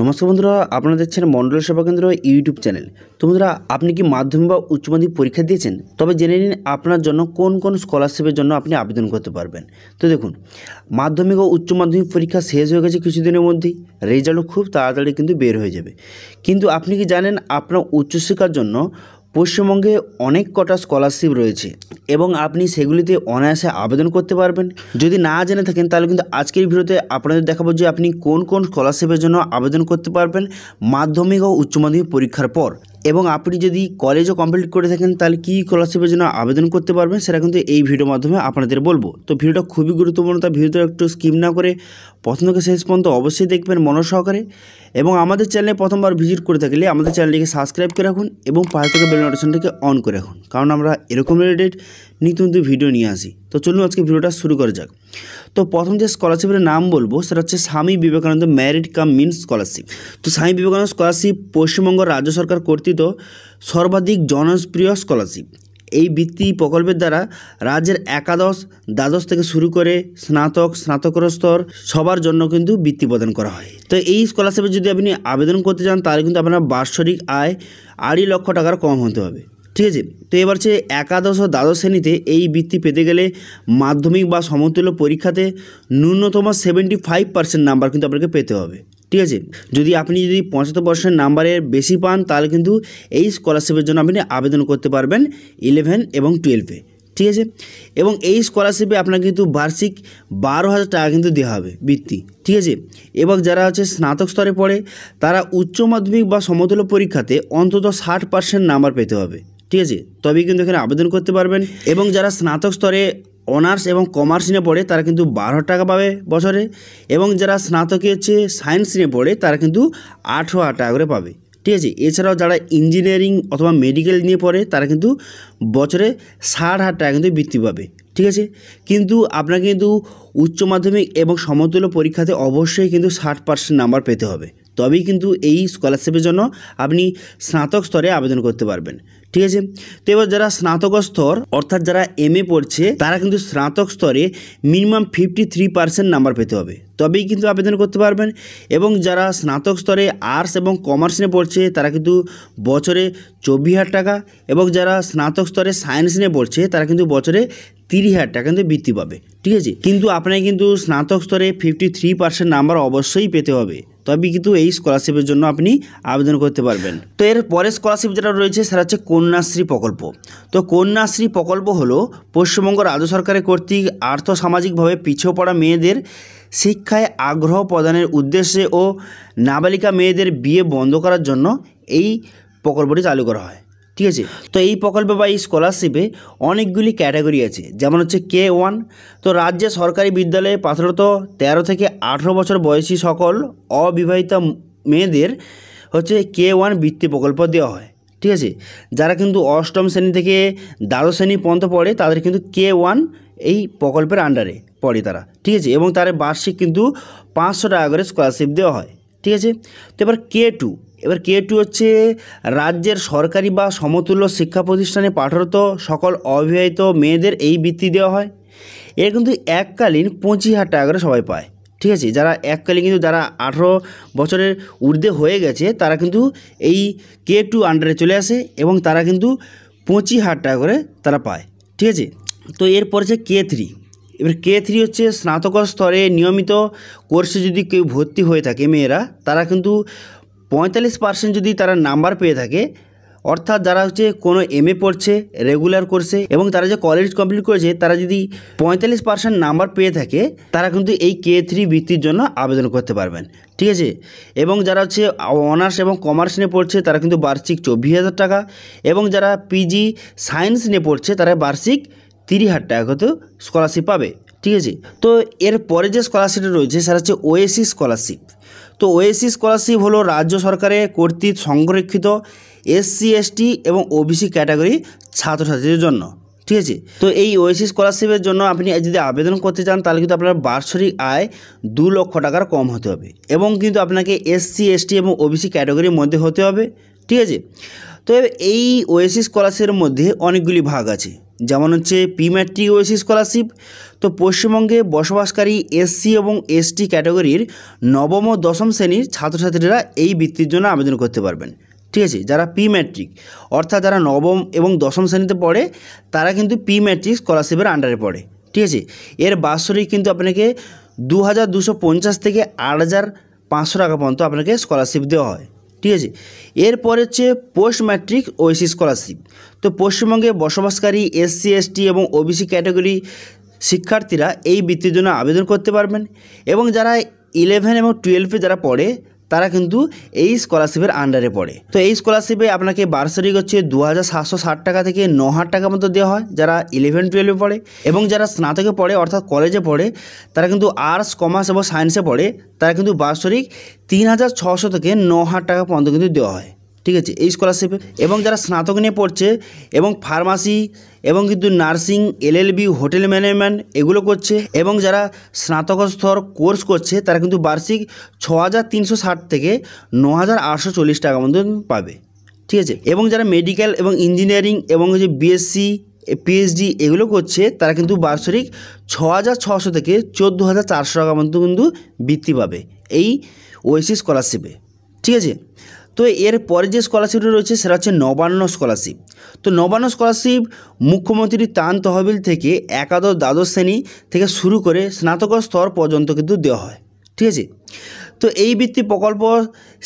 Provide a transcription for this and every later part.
নমস্কার বন্ধুরা আপনারা দেখছেন মণ্ডল সেবা কেন্দ্র ইউটিউব চ্যানেল তো বন্ধুরা আপনি কি মাধ্যমিক বা উচ্চ মাধ্যমিক পরীক্ষা দিয়েছেন তবে জেনে নিন আপনার জন্য কোন কোন স্কলারশিপের জন্য আপনি আবেদন করতে পারবেন তো দেখুন মাধ্যমিক ও উচ্চ মাধ্যমিক পরীক্ষা শেষ হয়ে গেছে কিছুদিনের মধ্যেই রেজাল্টও খুব তাড়াতাড়ি কিন্তু বের হয়ে যাবে কিন্তু আপনি কি জানেন আপনার উচ্চশিক্ষার জন্য পশ্চিমবঙ্গে অনেক কটা স্কলারশিপ রয়েছে এবং আপনি সেগুলিতে অনায়াসে আবেদন করতে পারবেন যদি না জেনে থাকেন তাহলে কিন্তু আজকের ভিডিওতে আপনাদের দেখাবো যে আপনি কোন কোন স্কলারশিপের জন্য আবেদন করতে পারবেন মাধ্যমিক ও উচ্চ মাধ্যমিক পরীক্ষার পর এবং আপনি যদি কলেজও কমপ্লিট করে থাকেন তাহলে কী স্কলারশিপের জন্য আবেদন করতে পারবেন সেটা কিন্তু এই ভিডিওর মাধ্যমে আপনাদের বলবো তো ভিডিওটা খুবই গুরুত্বপূর্ণ তা ভিডিওটা একটু স্কিম না করে প্রথমকে শেষ পর্যন্ত অবশ্যই দেখবেন সহকারে এবং আমাদের চ্যানেলে প্রথমবার ভিজিট করে থাকলে আমাদের চ্যানেলটিকে সাবস্ক্রাইব করে রাখুন এবং পাশে থেকে বেল নোটিফিকেশনটাকে অন করে রাখুন কারণ আমরা এরকম রিলেটেড নিত্য ভিডিও নিয়ে আসি তো চলুন আজকে ভিডিওটা শুরু করা যাক তো প্রথম যে স্কলারশিপের নাম বলবো সেটা হচ্ছে Swami Vivekananda merit cum mean scholarship তো স্বামী বিবেকানন্দ স্কলারশিপ পশ্চিমবঙ্গ রাজ্য সরকার কর্তৃত সর্বাধিক জনপ্রিয় স্কলারশিপ এই বৃত্তি প্রকল্পের দ্বারা রাজ্যের একাদশ দ্বাদশ থেকে শুরু করে স্নাতক স্নাতকর স্তর সবার জন্য কিন্তু বৃত্তি প্রদান করা হয় তো এই স্কলারশিপে যদি আপনি আবেদন করতে চান তাহলে কিন্তু আপনার বার্ষরিক আয় আড়াই লক্ষ টাকার কম হতে হবে ঠিক আছে তো এবার হচ্ছে একাদশ ও দ্বাদশ শ্রেণীতে এই বৃত্তি পেতে গেলে মাধ্যমিক বা সমতুল্য পরীক্ষাতে ন্যূনতম সেভেন্টি ফাইভ পার্সেন্ট নাম্বার কিন্তু আপনাকে পেতে হবে ঠিক আছে যদি আপনি যদি পঁচাত্তর পার্সেন্ট নাম্বারের বেশি পান তাহলে কিন্তু এই স্কলারশিপের জন্য আপনি আবেদন করতে পারবেন ইলেভেন এবং টুয়েলভে ঠিক আছে এবং এই স্কলারশিপে আপনাকে কিন্তু বার্ষিক বারো হাজার টাকা কিন্তু দেওয়া হবে বৃত্তি ঠিক আছে এবং যারা হচ্ছে স্নাতক স্তরে পড়ে তারা উচ্চ মাধ্যমিক বা সমতুল্য পরীক্ষাতে অন্তত ষাট পার্সেন্ট নাম্বার পেতে হবে ঠিক আছে তবেই কিন্তু এখানে আবেদন করতে পারবেন এবং যারা স্নাতক স্তরে অনার্স এবং কমার্স নিয়ে পড়ে তারা কিন্তু বারো টাকা পাবে বছরে এবং যারা স্নাতকে হচ্ছে সায়েন্স নিয়ে পড়ে তারা কিন্তু আঠেরো টাকা করে পাবে ঠিক আছে এছাড়াও যারা ইঞ্জিনিয়ারিং অথবা মেডিকেল নিয়ে পড়ে তারা কিন্তু বছরে ষাট হাজার টাকা কিন্তু বৃত্তি পাবে ঠিক আছে কিন্তু আপনাকে কিন্তু উচ্চ মাধ্যমিক এবং সমতুল্য পরীক্ষাতে অবশ্যই কিন্তু ষাট পার্সেন্ট নাম্বার পেতে হবে তবেই কিন্তু এই স্কলারশিপের জন্য আপনি স্নাতক স্তরে আবেদন করতে পারবেন ঠিক আছে তো এবার যারা স্নাতক স্তর অর্থাৎ যারা এম এ পড়ছে তারা কিন্তু স্নাতক স্তরে minimum fifty three percent number পেতে হবে তবেই কিন্তু আবেদন করতে পারবেন এবং যারা স্নাতক স্তরে আর্টস এবং কমার্স নিয়ে পড়ছে তারা কিন্তু বছরে চব্বিশ হাজার টাকা এবং যারা স্নাতক স্তরে সায়েন্স নিয়ে পড়ছে তারা কিন্তু বছরে তিরিশ হাজার টাকা কিন্তু বৃত্তি পাবে ঠিক আছে কিন্তু আপনাকে কিন্তু স্নাতক স্তরে ফিফটি থ্রি পার্সেন্ট নাম্বার অবশ্যই পেতে হবে তবে কিন্তু এই স্কলারশিপের জন্য আপনি আবেদন করতে পারবেন তো এর পরের স্কলারশিপ যেটা রয়েছে সেটা হচ্ছে কন্যাশ্রী প্রকল্প তো কন্যাশ্রী প্রকল্প হলো পশ্চিমবঙ্গ রাজ্য সরকারের কর্তৃক আর্থসামাজিকভাবে পিছিয়ে পড়া মেয়েদের শিক্ষায় আগ্রহ প্রদানের উদ্দেশ্যে ও নাবালিকা মেয়েদের বিয়ে বন্ধ করার জন্য এই প্রকল্পটি চালু করা হয় ঠিক আছে তো এই প্রকল্পে বা এই স্কলারশিপে অনেকগুলি ক্যাটাগরি আছে যেমন হচ্ছে কে ওয়ান তো রাজ্যে সরকারি বিদ্যালয়ে পাথরত তেরো থেকে আঠেরো বছর বয়সী সকল অবিবাহিতা মেয়েদের হচ্ছে কে ওয়ান বৃত্তি প্রকল্প দেওয়া হয় ঠিক আছে যারা কিন্তু অষ্টম শ্রেণী থেকে দ্বাদশ শ্রেণী পর্যন্ত পড়ে তাদের কিন্তু কে ওয়ান এই প্রকল্পের আন্ডারে পড়ে তারা ঠিক আছে এবং তার বার্ষিক কিন্তু পাঁচশো টাকা করে স্কলারশিপ দেওয়া হয় ঠিক আছে তো এবার কে টু এবার কে টু হচ্ছে রাজ্যের সরকারি বা সমতুল্য শিক্ষা প্রতিষ্ঠানে পাঠরত সকল অবিবাহিত মেয়েদের এই বৃত্তি দেওয়া হয় এর কিন্তু এককালীন পঁচিশ হাজার টাকা করে সবাই পায় ঠিক আছে যারা এককালীন কিন্তু যারা আঠেরো বছরের ঊর্ধ্বে হয়ে গেছে তারা কিন্তু এই কে টু আন্ডারে চলে আসে এবং তারা কিন্তু পঁচিশ হাজার টাকা করে তারা পায় ঠিক আছে তো এরপর হচ্ছে কে থ্রি এবার কে থ্রি হচ্ছে স্নাতক স্তরে নিয়মিত কোর্সে যদি কেউ ভর্তি হয়ে থাকে মেয়েরা তারা কিন্তু পঁয়তাল্লিশ পার্সেন্ট যদি তারা নাম্বার পেয়ে থাকে অর্থাৎ যারা হচ্ছে কোনো এম এ পড়ছে রেগুলার কোর্সে এবং তারা যে কলেজ কমপ্লিট করেছে তারা যদি পঁয়তাল্লিশ পার্সেন্ট নাম্বার পেয়ে থাকে তারা কিন্তু এই কে থ্রি বৃত্তির জন্য আবেদন করতে পারবেন ঠিক আছে এবং যারা হচ্ছে অনার্স এবং কমার্স নিয়ে পড়ছে তারা কিন্তু বার্ষিক চব্বিশ হাজার টাকা এবং যারা পিজি সায়েন্স নিয়ে পড়ছে তারা বার্ষিক তিরিশ হাজার টাকা কিন্তু স্কলারশিপ পাবে ঠিক আছে তো এর পরে যে স্কলারশিপটা রয়েছে সেটা হচ্ছে ওএসি স্কলারশিপ তো ওএসি স্কলারশিপ হলো রাজ্য সরকারের কর্তৃক সংরক্ষিত এসসি এসটি এবং ওবিসি ক্যাটাগরি ছাত্রছাত্রীদের জন্য ঠিক আছে তো এই ওএসি স্কলারশিপের জন্য আপনি যদি আবেদন করতে চান তাহলে কিন্তু আপনার বার্ষরিক আয় দু লক্ষ টাকার কম হতে হবে এবং কিন্তু আপনাকে এসসি এসটি এবং ওবিসি ক্যাটাগরির মধ্যে হতে হবে ঠিক আছে তো এই ওএসি স্কলারশিপের মধ্যে অনেকগুলি ভাগ আছে যেমন হচ্ছে প্রি ম্যাট্রিক ওএসি স্কলারশিপ তো পশ্চিমবঙ্গে বসবাসকারী এসসি এবং এসটি ক্যাটাগরির নবম ও দশম শ্রেণীর ছাত্রছাত্রীরা এই বৃত্তির জন্য আবেদন করতে পারবেন ঠিক আছে যারা প্রি ম্যাট্রিক অর্থাৎ যারা নবম এবং দশম শ্রেণীতে পড়ে তারা কিন্তু প্রি ম্যাট্রিক স্কলারশিপের আন্ডারে পড়ে ঠিক আছে এর বাৎসরিক কিন্তু আপনাকে দু থেকে আট হাজার টাকা পর্যন্ত আপনাকে স্কলারশিপ দেওয়া হয় ঠিক আছে এরপর হচ্ছে পোস্ট ম্যাট্রিক ওএসি স্কলারশিপ তো পশ্চিমবঙ্গে বসবাসকারী এসসি এসটি এবং ওবিসি ক্যাটাগরি শিক্ষার্থীরা এই বৃত্তির জন্য আবেদন করতে পারবেন এবং যারা ইলেভেন এবং টুয়েলভে যারা পড়ে তারা কিন্তু এই স্কলারশিপের আন্ডারে পড়ে তো এই স্কলারশিপে আপনাকে বার্ষরিক হচ্ছে দু টাকা থেকে ন টাকা মতো দেওয়া হয় যারা ইলেভেন টুয়েলভে পড়ে এবং যারা স্নাতকে পড়ে অর্থাৎ কলেজে পড়ে তারা কিন্তু আর্টস কমার্স এবং সায়েন্সে পড়ে তারা কিন্তু বার্ষরিক তিন হাজার ছশো থেকে ন হাজার টাকা পর্যন্ত কিন্তু দেওয়া হয় ঠিক আছে এই স্কলারশিপে এবং যারা স্নাতক নিয়ে পড়ছে এবং ফার্মাসি এবং কিন্তু নার্সিং এলএলবি হোটেল ম্যানেজমেন্ট এগুলো করছে এবং যারা স্নাতক স্তর কোর্স করছে তারা কিন্তু বার্ষিক ছ থেকে ন টাকা মতন পাবে ঠিক আছে এবং যারা মেডিকেল এবং ইঞ্জিনিয়ারিং এবং যে বিএসসি পিএইচডি এগুলো করছে তারা কিন্তু বার্ষিক ছ হাজার ছশো থেকে চোদ্দো হাজার চারশো টাকা মতো কিন্তু বৃত্তি পাবে এই ওয়েসি স্কলারশিপে ঠিক আছে তো এর পরে যে স্কলারশিপটি রয়েছে সেটা হচ্ছে নবান্ন স্কলারশিপ তো নবান্ন স্কলারশিপ মুখ্যমন্ত্রীর তান তহবিল থেকে একাদশ দ্বাদশ শ্রেণী থেকে শুরু করে স্নাতক স্তর পর্যন্ত কিন্তু দেওয়া হয় ঠিক আছে তো এই বৃত্তি প্রকল্প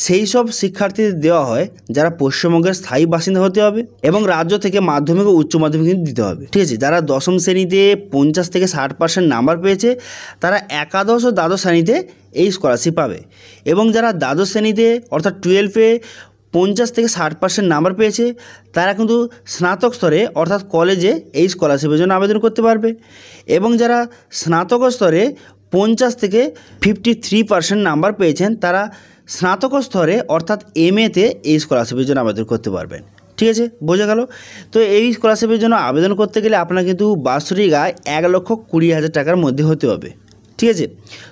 সেই সব শিক্ষার্থীদের দেওয়া হয় যারা পশ্চিমবঙ্গের স্থায়ী বাসিন্দা হতে হবে এবং রাজ্য থেকে মাধ্যমিক ও উচ্চ মাধ্যমিক দিতে হবে ঠিক আছে যারা দশম শ্রেণীতে পঞ্চাশ থেকে ষাট পার্সেন্ট নাম্বার পেয়েছে তারা একাদশ ও দ্বাদশ শ্রেণীতে এই স্কলারশিপ পাবে এবং যারা দ্বাদশ শ্রেণীতে অর্থাৎ টুয়েলভে পঞ্চাশ থেকে ষাট পার্সেন্ট নাম্বার পেয়েছে তারা কিন্তু স্নাতক স্তরে অর্থাৎ কলেজে এই স্কলারশিপের জন্য আবেদন করতে পারবে এবং যারা স্নাতক স্তরে পঞ্চাশ থেকে ফিফটি থ্রি পার্সেন্ট নাম্বার পেয়েছেন তারা স্নাতক স্তরে অর্থাৎ এম এতে এই স্কলারশিপের জন্য আবেদন করতে পারবেন ঠিক আছে বোঝা গেল তো এই স্কলারশিপের জন্য আবেদন করতে গেলে আপনার কিন্তু বাৎসরিক আয় এক লক্ষ কুড়ি হাজার টাকার মধ্যে হতে হবে ঠিক আছে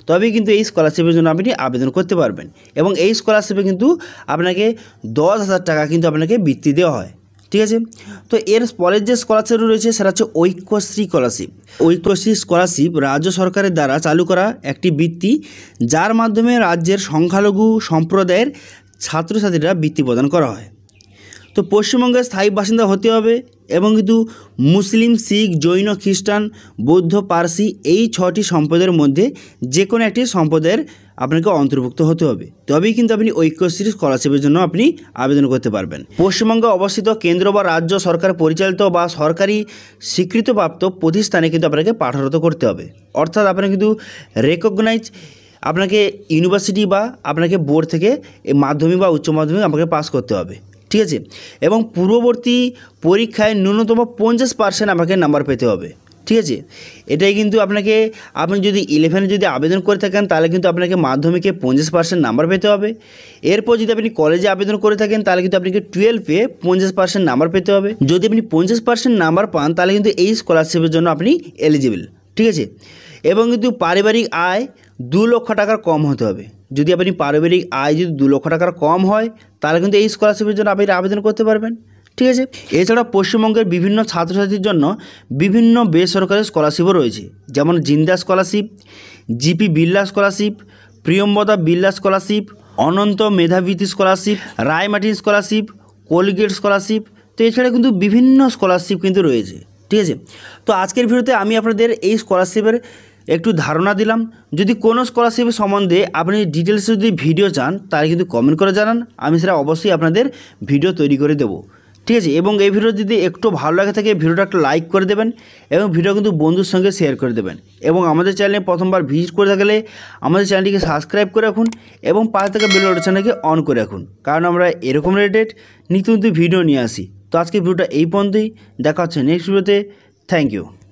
তবে কিন্তু এই স্কলারশিপের জন্য আপনি আবেদন করতে পারবেন এবং এই স্কলারশিপে কিন্তু আপনাকে দশ হাজার টাকা কিন্তু আপনাকে বৃত্তি দেওয়া হয় ঠিক আছে তো এর পরের যে স্কলারশিপ রয়েছে সেটা হচ্ছে ঐক্যশ্রী স্কলারশিপ ঐক্যশ্রী স্কলারশিপ রাজ্য সরকারের দ্বারা চালু করা একটি বৃত্তি যার মাধ্যমে রাজ্যের সংখ্যালঘু সম্প্রদায়ের ছাত্রছাত্রীরা বৃত্তি প্রদান করা হয় তো পশ্চিমবঙ্গের স্থায়ী বাসিন্দা হতে হবে এবং কিন্তু মুসলিম শিখ জৈন খ্রিস্টান বৌদ্ধ পার্সি এই ছটি সম্প্রদায়ের মধ্যে যে কোনো একটি সম্প্রদায়ের আপনাকে অন্তর্ভুক্ত হতে হবে তবেই কিন্তু আপনি ঐক্যশ্রী স্কলারশিপের জন্য আপনি আবেদন করতে পারবেন পশ্চিমবঙ্গে অবস্থিত কেন্দ্র বা রাজ্য সরকার পরিচালিত বা সরকারি স্বীকৃতপ্রাপ্ত প্রতিষ্ঠানে কিন্তু আপনাকে পাঠরত করতে হবে অর্থাৎ আপনাকে কিন্তু রেকগনাইজ আপনাকে ইউনিভার্সিটি বা আপনাকে বোর্ড থেকে মাধ্যমিক বা উচ্চ মাধ্যমিক আপনাকে পাস করতে হবে ঠিক আছে এবং পূর্ববর্তী পরীক্ষায় ন্যূনতম পঞ্চাশ পার্সেন্ট আমাকে নাম্বার পেতে হবে ঠিক আছে এটাই কিন্তু আপনাকে আপনি যদি ইলেভেনে যদি আবেদন করে থাকেন তাহলে কিন্তু আপনাকে মাধ্যমিকে পঞ্চাশ পার্সেন্ট নাম্বার পেতে হবে এরপর যদি আপনি কলেজে আবেদন করে থাকেন তাহলে কিন্তু আপনাকে টুয়েলভে পঞ্চাশ পার্সেন্ট নাম্বার পেতে হবে যদি আপনি পঞ্চাশ পার্সেন্ট নাম্বার পান তাহলে কিন্তু এই স্কলারশিপের জন্য আপনি এলিজিবল ঠিক আছে এবং কিন্তু পারিবারিক আয় দু লক্ষ টাকার কম হতে হবে যদি আপনি পারিবারিক আয় যদি দু লক্ষ টাকার কম হয় তাহলে কিন্তু এই স্কলারশিপের জন্য আপনি আবেদন করতে পারবেন ঠিক আছে এছাড়া পশ্চিমবঙ্গের বিভিন্ন ছাত্রছাত্রীর জন্য বিভিন্ন বেসরকারি স্কলারশিপও রয়েছে যেমন Jindal scholarship GP Birla scholarship Priyamvada Birla scholarship অনন্ত মেধাবৃত্তি স্কলারশিপ রায়মাটিন স্কলারশিপ কোলগেট স্কলারশিপ তো এছাড়া কিন্তু বিভিন্ন স্কলারশিপ কিন্তু রয়েছে ঠিক আছে তো আজকের ভিডিওতে আমি আপনাদের এই স্কলারশিপের একটু ধারণা দিলাম যদি কোনো স্কলারশিপ সম্বন্ধে আপনি ডিটেলসে যদি ভিডিও চান তাহলে কিন্তু কমেন্ট করে জানান আমি সেটা অবশ্যই আপনাদের ভিডিও তৈরি করে দেবো ঠিক আছে এবং এই ভিডিও যদি একটু ভালো লাগে থাকে ভিডিওটা একটা লাইক করে দেবেন এবং ভিডিও কিন্তু বন্ধুর সঙ্গে শেয়ার করে দেবেন এবং আমাদের চ্যানেলে প্রথমবার ভিজিট করে থাকলে আমাদের চ্যানেলটিকে সাবস্ক্রাইব করে রাখুন এবং পাশে থাকা বেল নোটিফিকেশনটাকে অন করে রাখুন কারণ আমরা এরকম রিলেটেড নিত্য নতুন ভিডিও নিয়ে আসি তো আজকে ভিডিওটা এই পর্যন্তই দেখা হচ্ছে নেক্সট ভিডিওতে থ্যাংক ইউ